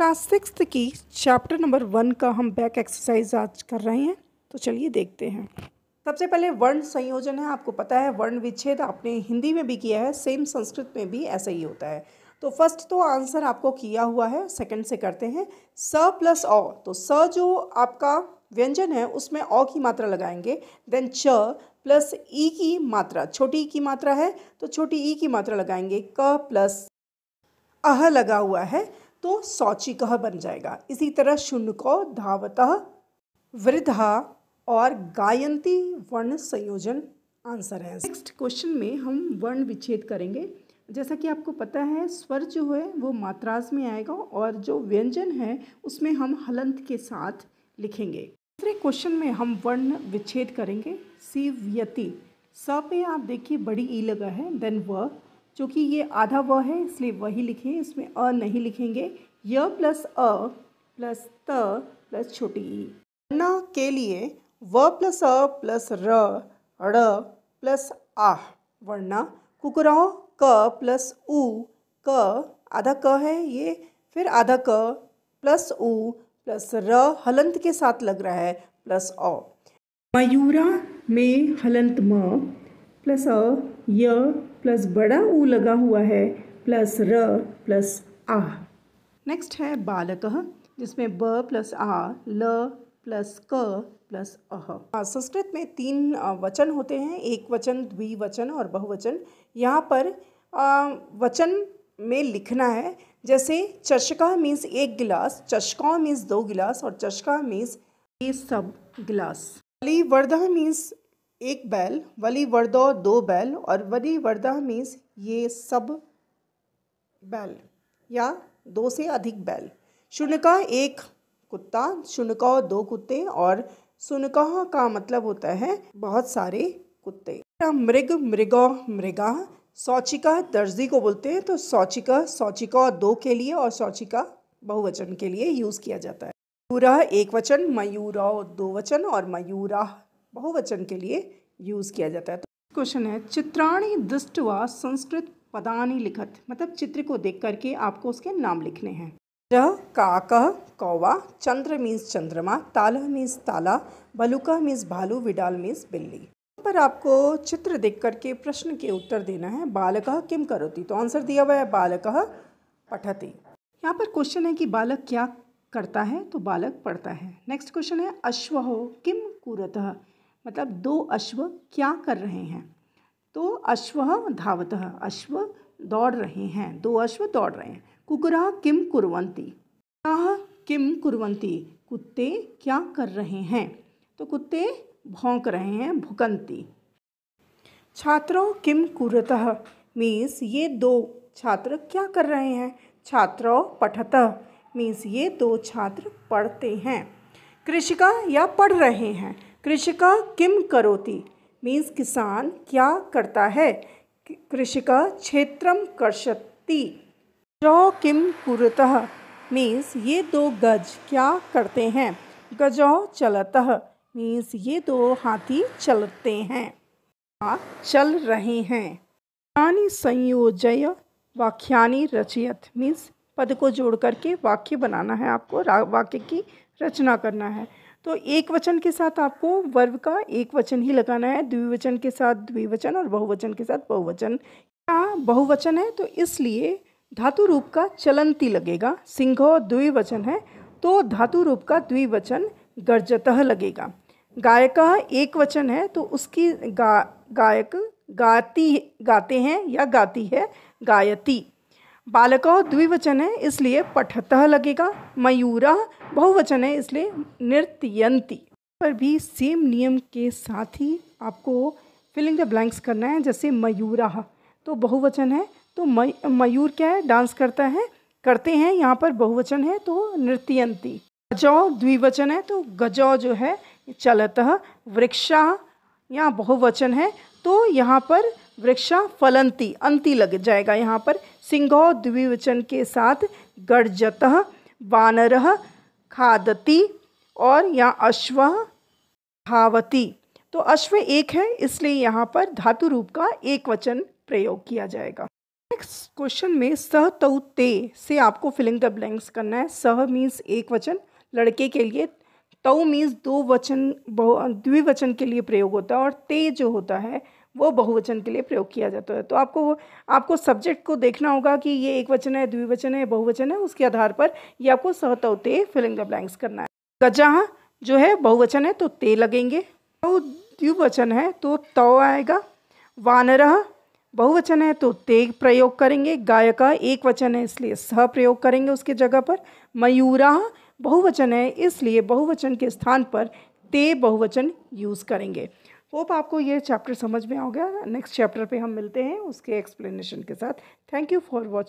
class six की chapter number one का हम बैक एक्सरसाइज आज कर रहे हैं तो चलिए देखते हैं सबसे पहले वर्ण संयोजन है आपको पता है वर्ण विच्छेद आपने हिंदी में भी किया है सेम संस्कृत में भी ऐसा ही होता है तो फर्स्ट तो आंसर आपको किया हुआ है सेकंड से करते हैं स प्लस अ तो स जो आपका व्यंजन है उसमें ओ की मात्रा लगाएंगे देन च प्लस ई की मात्रा छोटी ई की मात्रा है तो छोटी ई की मात्रा लगाएंगे क प्लस अह लगा हुआ है तो शौचिक बन जाएगा इसी तरह शुनको धावत वृद्धा और गायंती वर्ण संयोजन आंसर है नेक्स्ट क्वेश्चन में हम वर्ण विच्छेद करेंगे जैसा कि आपको पता है स्वर जो है वो मात्रास में आएगा और जो व्यंजन है उसमें हम हलंत के साथ लिखेंगे दूसरे क्वेश्चन में हम वर्ण विच्छेद करेंगे सी व्यति स पे आप देखिए बड़ी ई लगा है देन व चूँकि ये आधा व है इसलिए वही लिखें इसमें अ नहीं लिखेंगे य प्लस अ प्लस त प्लस छोटी ई न के लिए व प्लस अ प्लस र ड़ प्लस आ वरना कुकराओं क प्लस उ क आधा क है ये फिर आधा क प्लस उ प्लस र हलंत के साथ लग रहा है प्लस अ मयूरा में हलंत म प्लस अ य प्लस बड़ा ऊ लगा हुआ है प्लस र प्लस आ नेक्स्ट है बालक जिसमें ब प्लस आ ल प्लस क प्लस अह हाँ, संस्कृत में तीन वचन होते हैं एक वचन द्विवचन और बहुवचन यहाँ पर वचन में लिखना है जैसे चशका मीन्स एक गिलास चशका मीन्स दो गिलास और चशका मीन्स ये सब गिलास अली वर्धा मीन्स एक बैल वली वर्दो दो बैल और वली वर्दा मीन्स ये सब बैल या दो से अधिक बैल शुनका एक कुत्ता शुनका दो कुत्ते और सुनका का मतलब होता है बहुत सारे कुत्ते मृग मृगो मृगा सौचिका दर्जी को बोलते हैं तो सौचिका सौचिका दो के लिए और सौचिका बहुवचन के लिए यूज़ किया जाता है मयूरा एक वचन मयूरा दो वचन और मयूरा बहुवचन के लिए यूज़ किया जाता है तो क्वेश्चन है चित्राणी दुष्ट व संस्कृत पदानी लिखत मतलब चित्र को देख करके आपको उसके नाम लिखने हैं ज काक कौवा चंद्र मीन्स चंद्रमा ताला मीन्स ताला बलुका मीन्स भालू विडाल मीन्स बिल्ली पर आपको चित्र देख करके प्रश्न के उत्तर देना है बालक किम करोती तो आंसर दिया हुआ है बालक पठती यहाँ पर क्वेश्चन है कि बालक क्या करता है तो बालक पढ़ता है नेक्स्ट क्वेश्चन है अश्व हो किम कुरतः मतलब दो अश्व क्या कर रहे हैं तो अश्व धावत अश्व दौड़ रहे हैं दो अश्व दौड़ रहे हैं कुकुरा किम कुरवंती किम कुरवंती कुत्ते क्या कर रहे हैं तो कुत्ते भौंक रहे हैं भुकंती छात्रों किम कुरत मीन्स ये दो छात्र क्या कर रहे हैं छात्रों पठत मीन्स ये दो छात्र पढ़ते हैं कृषिका या पढ़ रहे हैं कृषिका किम करोति मीन्स किसान क्या करता है कृषिका क्षेत्रम कर्षति जौ किम कुरत मीन्स ये दो गज क्या करते हैं गजौ चलत मीन्स ये दो हाथी चलते हैं हाँ, चल रहे हैं वाक्यानि संयोजय वाख्यानि रचयत मीन्स पद को जोड़ करके वाक्य बनाना है आपको वाक्य की रचना करना है तो एक वचन के साथ आपको वर्व का एक वचन ही लगाना है द्विवचन के साथ द्विवचन और बहुवचन के साथ बहुवचन क्या बहुवचन है तो इसलिए धातु रूप का चलंती लगेगा सिंह द्विवचन है तो धातु रूप का द्विवचन गर्जतः लगेगा गायक एक वचन है तो उसकी गा गायक गाती गाते हैं या गाती है गायती बालकौ द्विवचन है इसलिए पठतः लगेगा मयूर बहुवचन है इसलिए नृत्यंती पर भी सेम नियम के साथ ही आपको फिलिंग द ब्लैंक्स करना है जैसे मयूरा तो बहुवचन है तो मय, मयूर क्या है डांस करता है करते हैं यहाँ पर बहुवचन है तो नृत्यंती गजौ द्विवचन है तो गजौ जो है चलत वृक्षा यहाँ बहुवचन है तो यहाँ पर वृक्षा फलंती अंति लग जाएगा यहाँ पर सिंघो द्विवचन के साथ गर्जत वानर खादती और यहाँ अश्व धावती तो अश्व एक है इसलिए यहाँ पर धातु रूप का एक वचन प्रयोग किया जाएगा नेक्स्ट क्वेश्चन में सह तऊ ते से आपको फिलिंग द ब्लैंक्स करना है सह मीन्स एक वचन लड़के के लिए तऊ मीन्स दो वचन द्विवचन के लिए प्रयोग होता है और ते जो होता है वो बहुवचन के लिए प्रयोग किया जाता है तो आपको आपको सब्जेक्ट को देखना होगा कि ये एक वचन है द्विवचन है बहुवचन है उसके आधार पर ये आपको ते फिलिंग द ब्लैंक्स करना है गजा जो है बहुवचन है तो ते लगेंगे तो द्विवचन है तो तौ आएगा वानरह बहुवचन है तो ते प्रयोग करेंगे गाय का एक वचन है इसलिए सह प्रयोग करेंगे उसके जगह पर मयूरा बहुवचन है इसलिए बहुवचन के स्थान पर ते बहुवचन यूज़ करेंगे होप आपको ये चैप्टर समझ में आ गया नेक्स्ट चैप्टर पे हम मिलते हैं उसके एक्सप्लेनेशन के साथ थैंक यू फॉर वॉचिंग